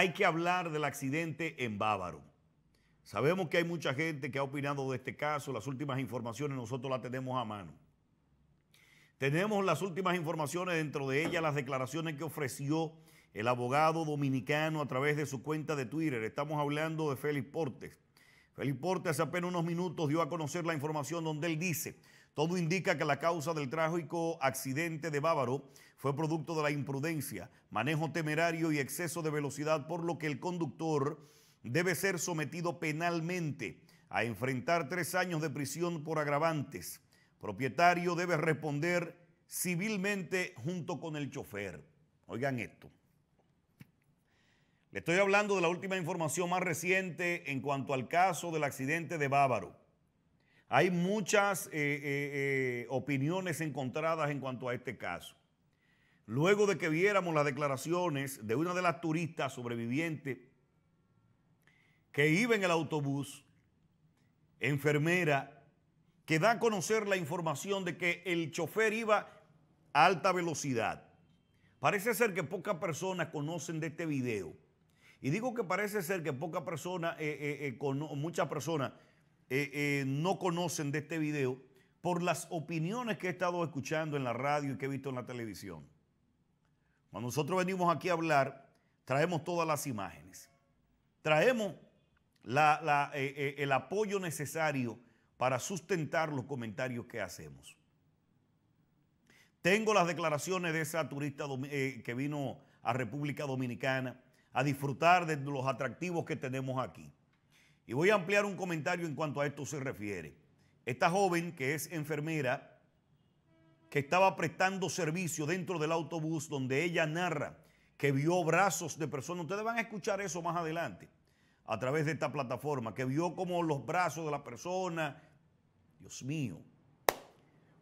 hay que hablar del accidente en Bávaro. Sabemos que hay mucha gente que ha opinado de este caso, las últimas informaciones nosotros las tenemos a mano. Tenemos las últimas informaciones, dentro de ellas las declaraciones que ofreció el abogado dominicano a través de su cuenta de Twitter. Estamos hablando de Félix Portes. Félix Portes hace apenas unos minutos dio a conocer la información donde él dice, todo indica que la causa del trágico accidente de Bávaro fue producto de la imprudencia, manejo temerario y exceso de velocidad, por lo que el conductor debe ser sometido penalmente a enfrentar tres años de prisión por agravantes. Propietario debe responder civilmente junto con el chofer. Oigan esto. Le estoy hablando de la última información más reciente en cuanto al caso del accidente de Bávaro. Hay muchas eh, eh, eh, opiniones encontradas en cuanto a este caso. Luego de que viéramos las declaraciones de una de las turistas sobrevivientes que iba en el autobús, enfermera, que da a conocer la información de que el chofer iba a alta velocidad. Parece ser que pocas personas conocen de este video. Y digo que parece ser que pocas personas, muchas personas eh, eh, no conocen de este video por las opiniones que he estado escuchando en la radio y que he visto en la televisión. Cuando nosotros venimos aquí a hablar, traemos todas las imágenes, traemos eh, el apoyo necesario para sustentar los comentarios que hacemos. Tengo las declaraciones de esa turista que vino a República Dominicana a disfrutar de los atractivos que tenemos aquí. Y voy a ampliar un comentario en cuanto a esto se refiere. Esta joven que es enfermera, que estaba prestando servicio dentro del autobús donde ella narra que vio brazos de personas, ustedes van a escuchar eso más adelante a través de esta plataforma, que vio como los brazos de la persona, Dios mío,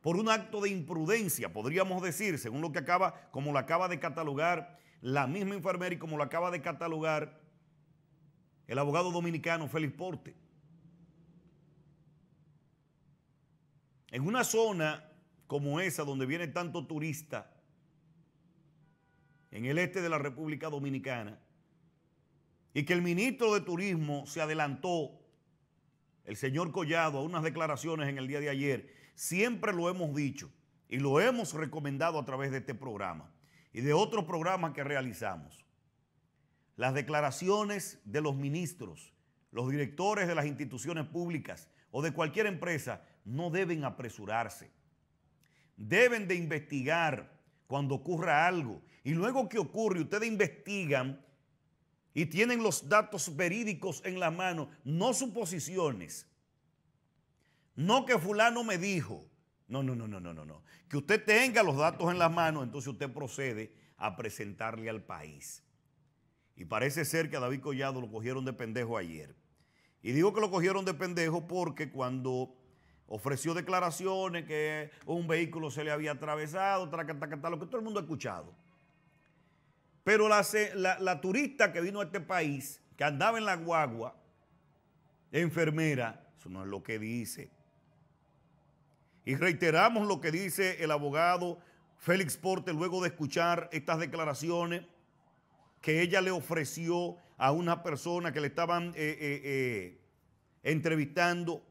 por un acto de imprudencia, podríamos decir, según lo que acaba, como lo acaba de catalogar la misma enfermera y como lo acaba de catalogar el abogado dominicano Félix Porte. En una zona como esa, donde viene tanto turista, en el este de la República Dominicana, y que el ministro de Turismo se adelantó, el señor Collado, a unas declaraciones en el día de ayer, siempre lo hemos dicho y lo hemos recomendado a través de este programa y de otros programas que realizamos las declaraciones de los ministros, los directores de las instituciones públicas o de cualquier empresa no deben apresurarse. Deben de investigar cuando ocurra algo. Y luego que ocurre, ustedes investigan y tienen los datos verídicos en la mano, no suposiciones. No que fulano me dijo. No, no, no, no, no, no, no. Que usted tenga los datos en la mano, entonces usted procede a presentarle al país. Y parece ser que a David Collado lo cogieron de pendejo ayer. Y digo que lo cogieron de pendejo porque cuando ofreció declaraciones que un vehículo se le había atravesado, traca, lo que todo el mundo ha escuchado. Pero la, turista que vino a este país, que andaba en la guagua, enfermera, eso no es lo que dice. Y reiteramos lo que dice el abogado Félix Porte luego de escuchar estas declaraciones que ella le ofreció a una persona que le estaban eh, eh, eh, entrevistando,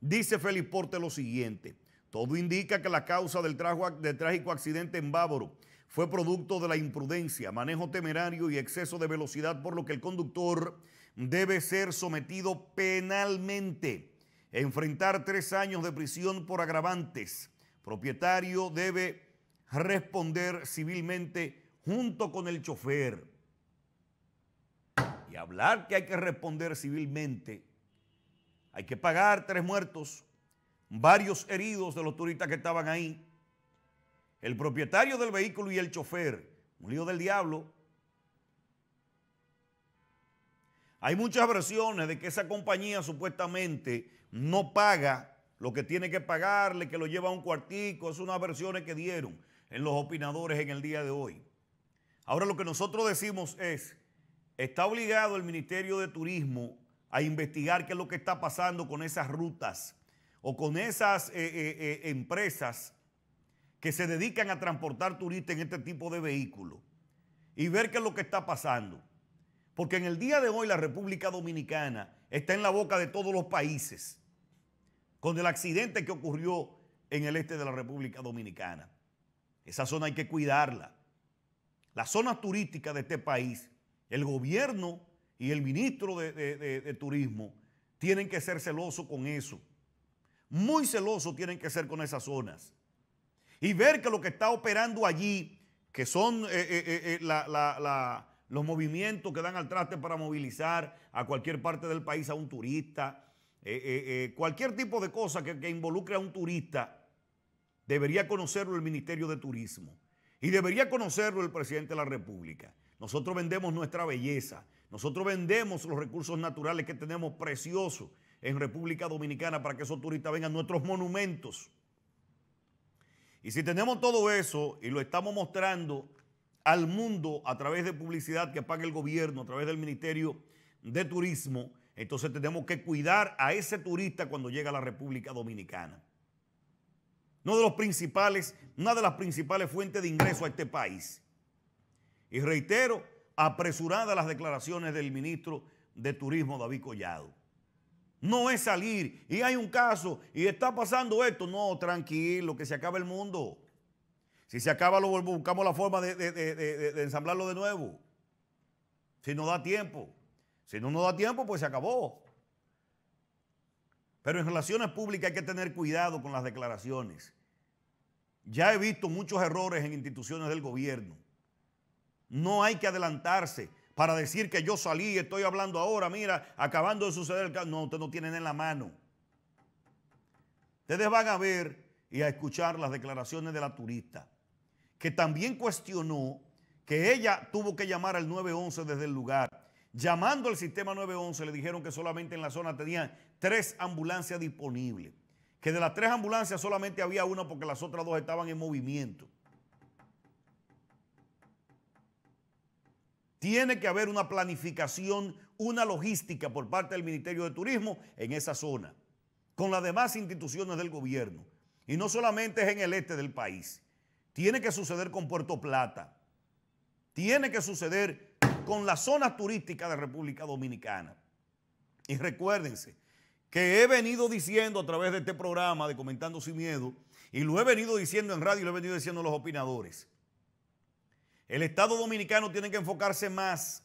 dice Félix Porte lo siguiente, todo indica que la causa del, del trágico accidente en Bávaro fue producto de la imprudencia, manejo temerario y exceso de velocidad, por lo que el conductor debe ser sometido penalmente, enfrentar tres años de prisión por agravantes. Propietario debe responder civilmente junto con el chofer y hablar que hay que responder civilmente. Hay que pagar tres muertos, varios heridos de los turistas que estaban ahí, el propietario del vehículo y el chofer, un lío del diablo. Hay muchas versiones de que esa compañía supuestamente no paga lo que tiene que pagarle, que lo lleva a un cuartico, es unas versiones que dieron en los opinadores en el día de hoy. Ahora lo que nosotros decimos es, Está obligado el Ministerio de Turismo a investigar qué es lo que está pasando con esas rutas o con esas eh, eh, eh, empresas que se dedican a transportar turistas en este tipo de vehículos y ver qué es lo que está pasando. Porque en el día de hoy la República Dominicana está en la boca de todos los países con el accidente que ocurrió en el este de la República Dominicana. Esa zona hay que cuidarla. Las zonas turísticas de este país el gobierno y el ministro de, Turismo tienen que ser celosos con eso. Muy celosos tienen que ser con esas zonas. Y ver que lo que está operando allí, que son eh, eh, eh, los movimientos que dan al traste para movilizar a cualquier parte del país, a un turista, cualquier tipo de cosa que, que involucre a un turista, debería conocerlo el Ministerio de Turismo y debería conocerlo el presidente de la República. Nosotros vendemos nuestra belleza, nosotros vendemos los recursos naturales que tenemos preciosos en República Dominicana para que esos turistas vengan a nuestros monumentos. Y si tenemos todo eso y lo estamos mostrando al mundo a través de publicidad que paga el gobierno, a través del Ministerio de Turismo, entonces tenemos que cuidar a ese turista cuando llega a la República Dominicana. Uno de los principales, una de las principales fuentes de ingreso a este país. Y reitero, apresuradas las declaraciones del ministro de Turismo, David Collado. No es salir y hay un caso y está pasando esto. No, tranquilo, que se acaba el mundo. Si se acaba, lo, buscamos la forma de, ensamblarlo de nuevo. Si no da tiempo. Si no nos da tiempo, pues se acabó. Pero en relaciones públicas hay que tener cuidado con las declaraciones. Ya he visto muchos errores en instituciones del gobierno no hay que adelantarse para decir que yo salí, estoy hablando ahora, mira, acabando de suceder el caso. No, ustedes no tienen en la mano. Ustedes van a ver y a escuchar las declaraciones de la turista, que también cuestionó que ella tuvo que llamar al 911 desde el lugar. Llamando al sistema 911 le dijeron que solamente en la zona tenían tres ambulancias disponibles, que de las tres ambulancias solamente había una porque las otras dos estaban en movimiento. Tiene que haber una planificación, una logística por parte del Ministerio de Turismo en esa zona, con las demás instituciones del gobierno. Y no solamente es en el este del país. Tiene que suceder con Puerto Plata. Tiene que suceder con la zona turística de República Dominicana. Y recuérdense que he venido diciendo a través de este programa de Comentando Sin Miedo, y lo he venido diciendo en radio y lo he venido diciendo a los opinadores, el Estado dominicano tiene que enfocarse más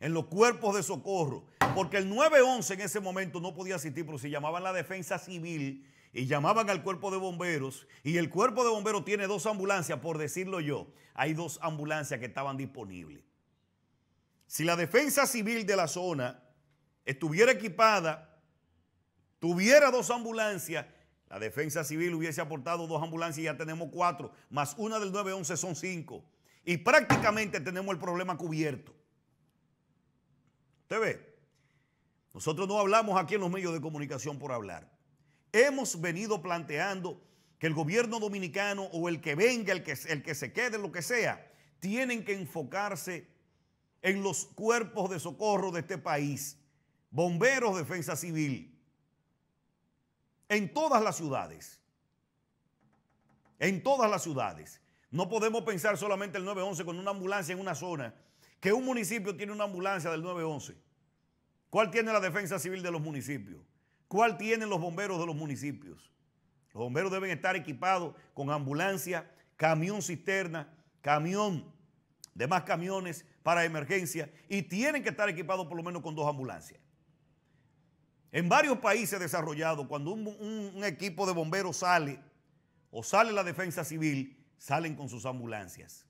en los cuerpos de socorro, porque el 911 en ese momento no podía asistir, pero si llamaban la defensa civil y llamaban al cuerpo de bomberos, y el cuerpo de bomberos tiene dos ambulancias, por decirlo yo, hay dos ambulancias que estaban disponibles. Si la defensa civil de la zona estuviera equipada, tuviera dos ambulancias, la defensa civil hubiese aportado dos ambulancias y ya tenemos cuatro, más una del 911 son cinco. Y prácticamente tenemos el problema cubierto. ¿Usted ve? Nosotros no hablamos aquí en los medios de comunicación por hablar. Hemos venido planteando que el gobierno dominicano o el que venga, el que, el que se quede, lo que sea, tienen que enfocarse en los cuerpos de socorro de este país, bomberos, defensa civil en todas las ciudades. En todas las ciudades. No podemos pensar solamente el 911 con una ambulancia en una zona, que un municipio tiene una ambulancia del 911. ¿Cuál tiene la defensa civil de los municipios? ¿Cuál tienen los bomberos de los municipios? Los bomberos deben estar equipados con ambulancia, camión cisterna, camión, demás camiones para emergencia y tienen que estar equipados por lo menos con dos ambulancias. En varios países desarrollados, cuando un, equipo de bomberos sale o sale la defensa civil, salen con sus ambulancias.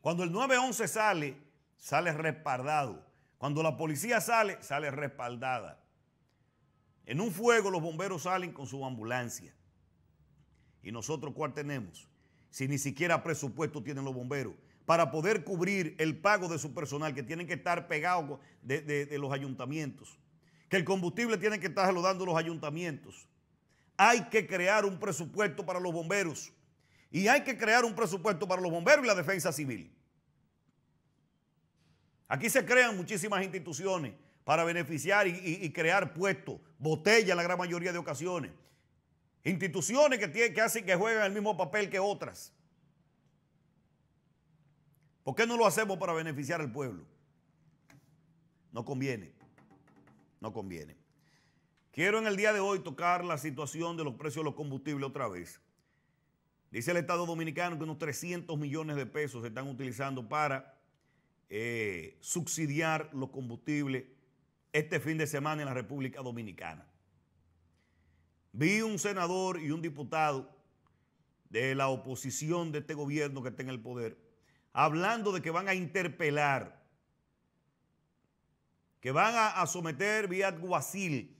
Cuando el 911 sale, sale respaldado. Cuando la policía sale, sale respaldada. En un fuego los bomberos salen con su ambulancia. ¿Y nosotros cuál tenemos? Si ni siquiera presupuesto tienen los bomberos para poder cubrir el pago de su personal, que tienen que estar pegados de los ayuntamientos que el combustible tiene que estar dando los ayuntamientos. Hay que crear un presupuesto para los bomberos. Y hay que crear un presupuesto para los bomberos y la defensa civil. Aquí se crean muchísimas instituciones para beneficiar y, crear puestos, botellas en la gran mayoría de ocasiones. Instituciones que, que hacen que juegan el mismo papel que otras. ¿Por qué no lo hacemos para beneficiar al pueblo? No conviene no conviene. Quiero en el día de hoy tocar la situación de los precios de los combustibles otra vez. Dice el Estado Dominicano que unos 300 millones de pesos se están utilizando para eh, subsidiar los combustibles este fin de semana en la República Dominicana. Vi un senador y un diputado de la oposición de este gobierno que está en el poder hablando de que van a interpelar que van a, someter vía Guasil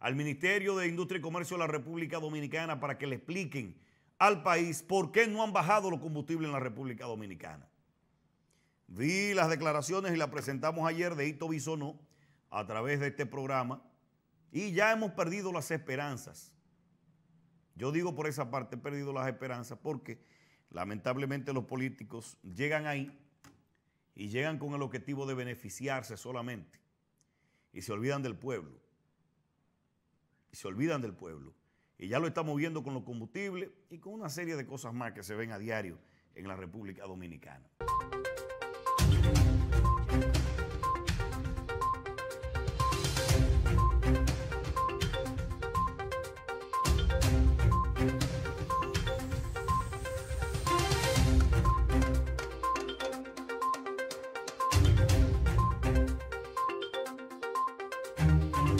al Ministerio de Industria y Comercio de la República Dominicana para que le expliquen al país por qué no han bajado los combustibles en la República Dominicana. Vi las declaraciones y las presentamos ayer de Hito Bisonó a través de este programa y ya hemos perdido las esperanzas. Yo digo por esa parte, he perdido las esperanzas porque lamentablemente los políticos llegan ahí y llegan con el objetivo de beneficiarse solamente y se olvidan del pueblo. Y se olvidan del pueblo. Y ya lo estamos viendo con los combustibles y con una serie de cosas más que se ven a diario en la República Dominicana.